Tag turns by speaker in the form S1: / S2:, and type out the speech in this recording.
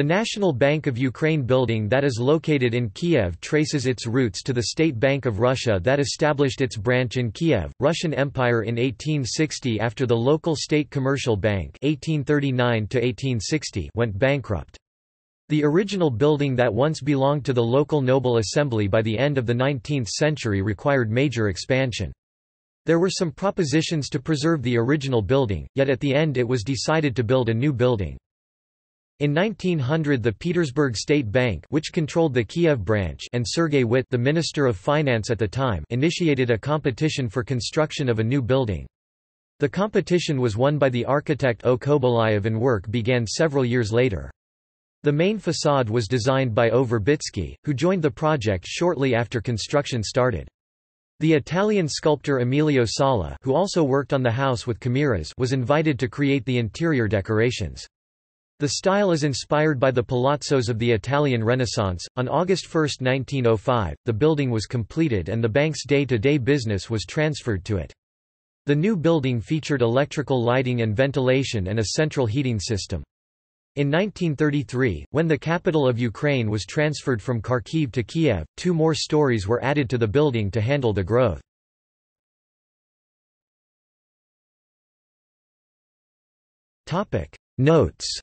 S1: The National Bank of Ukraine building that is located in Kiev traces its roots to the State Bank of Russia that established its branch in Kiev, Russian Empire in 1860 after the local State Commercial Bank 1839 went bankrupt. The original building that once belonged to the local Noble Assembly by the end of the 19th century required major expansion. There were some propositions to preserve the original building, yet at the end it was decided to build a new building. In 1900 the Petersburg State Bank which controlled the Kiev branch and Sergei Witt the Minister of Finance at the time initiated a competition for construction of a new building. The competition was won by the architect O. Kobolayev and work began several years later. The main facade was designed by O. Verbitsky, who joined the project shortly after construction started. The Italian sculptor Emilio Sala who also worked on the house with chimeras was invited to create the interior decorations. The style is inspired by the palazzos of the Italian Renaissance. On August 1, 1905, the building was completed and the bank's day to day business was transferred to it. The new building featured electrical lighting and ventilation and a central heating system. In 1933, when the capital of Ukraine was transferred from Kharkiv to Kiev, two more stories were added to the building to handle the growth. Notes